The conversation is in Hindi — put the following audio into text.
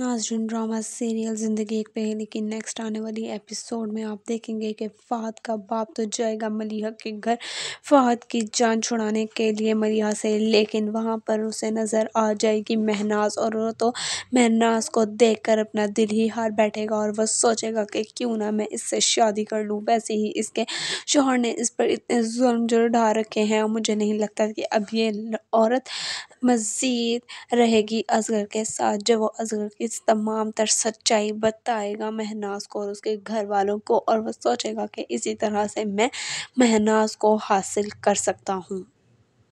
नाजरीन ड्रामा सीरियल ज़िंदगी एक पहेली की नेक्स्ट आने वाली एपिसोड में आप देखेंगे कि फ़हद का बाप तो जाएगा मलिहा के घर फ़हद की जान छुड़ाने के लिए मलिहा से लेकिन वहाँ पर उसे नज़र आ जाएगी महनाज और वो तो महनाज को देखकर अपना दिल ही हार बैठेगा और वह सोचेगा कि क्यों ना मैं इससे शादी कर लूँ वैसे ही इसके शोहर ने इस पर इतने जुल्म जो ढा रखे हैं और मुझे नहीं लगता कि अब ये औरत मज़ीद रहेगी असगर के साथ जब वो असगर की इस तमाम तर सच्चाई बताएगा महनाज को और उसके घर वालों को और वह सोचेगा कि इसी तरह से मैं महनाज को हासिल कर सकता हूँ